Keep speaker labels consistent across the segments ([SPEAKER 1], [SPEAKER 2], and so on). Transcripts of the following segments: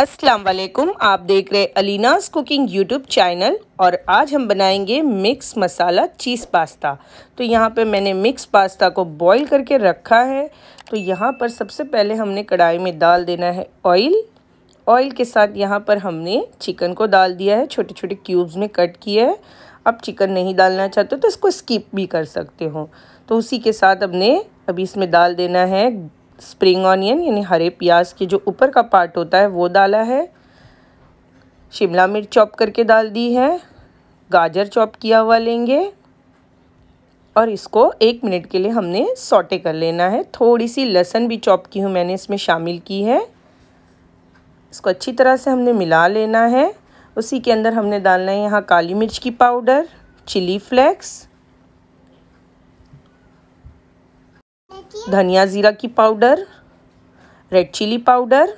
[SPEAKER 1] अस्सलाम वालेकुम आप देख रहे अलीनास कुकिंग यूट्यूब चैनल और आज हम बनाएंगे मिक्स मसाला चीज़ पास्ता तो यहाँ पे मैंने मिक्स पास्ता को बॉईल करके रखा है तो यहाँ पर सबसे पहले हमने कढ़ाई में डाल देना है ऑयल ऑयल के साथ यहाँ पर हमने चिकन को डाल दिया है छोटे छोटे क्यूब्स में कट किया है अब चिकन नहीं डालना चाहते तो इसको स्किप भी कर सकते हो तो उसी के साथ हमने अभी इसमें डाल देना है स्प्रिंग ऑनियन यानी हरे प्याज के जो ऊपर का पार्ट होता है वो डाला है शिमला मिर्च चॉप करके डाल दी है गाजर चॉप किया हुआ लेंगे और इसको एक मिनट के लिए हमने सॉटे कर लेना है थोड़ी सी लहसन भी चॉप की हूँ मैंने इसमें शामिल की है इसको अच्छी तरह से हमने मिला लेना है उसी के अंदर हमने डालना है यहाँ काली मिर्च की पाउडर चिली फ्लेक्स धनिया ज़ीरा की पाउडर रेड चिली पाउडर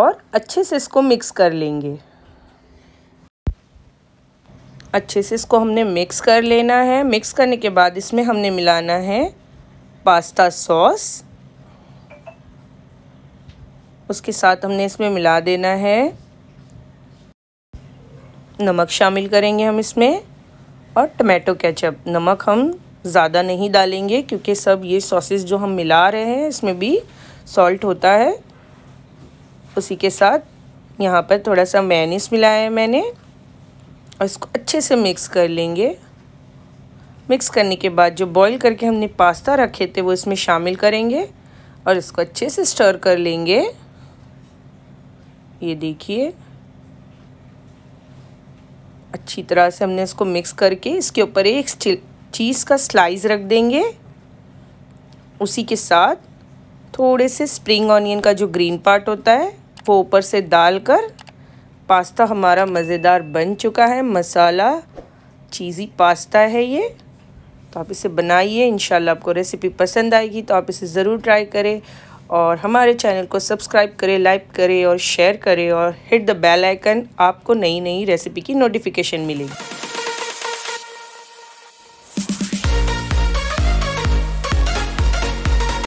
[SPEAKER 1] और अच्छे से इसको मिक्स कर लेंगे अच्छे से इसको हमने मिक्स कर लेना है मिक्स करने के बाद इसमें हमने मिलाना है पास्ता सॉस उसके साथ हमने इसमें मिला देना है नमक शामिल करेंगे हम इसमें और टमाटो केचप नमक हम ज़्यादा नहीं डालेंगे क्योंकि सब ये सॉसेस जो हम मिला रहे हैं इसमें भी सॉल्ट होता है उसी के साथ यहाँ पर थोड़ा सा मैनिस मिलाया है मैंने और इसको अच्छे से मिक्स कर लेंगे मिक्स करने के बाद जो बॉईल करके हमने पास्ता रखे थे वो इसमें शामिल करेंगे और इसको अच्छे से स्टर कर लेंगे ये देखिए अच्छी तरह से हमने इसको मिक्स करके इसके ऊपर एक चीज़ का स्लाइस रख देंगे उसी के साथ थोड़े से स्प्रिंग ऑनियन का जो ग्रीन पार्ट होता है वो ऊपर से डाल कर पास्ता हमारा मज़ेदार बन चुका है मसाला चीज़ी पास्ता है ये तो आप इसे बनाइए इन आपको रेसिपी पसंद आएगी तो आप इसे ज़रूर ट्राई करें और हमारे चैनल को सब्सक्राइब करें लाइक करें और शेयर करें और हिट द बेल आइकन आपको नई नई रेसिपी की नोटिफिकेशन मिलेगी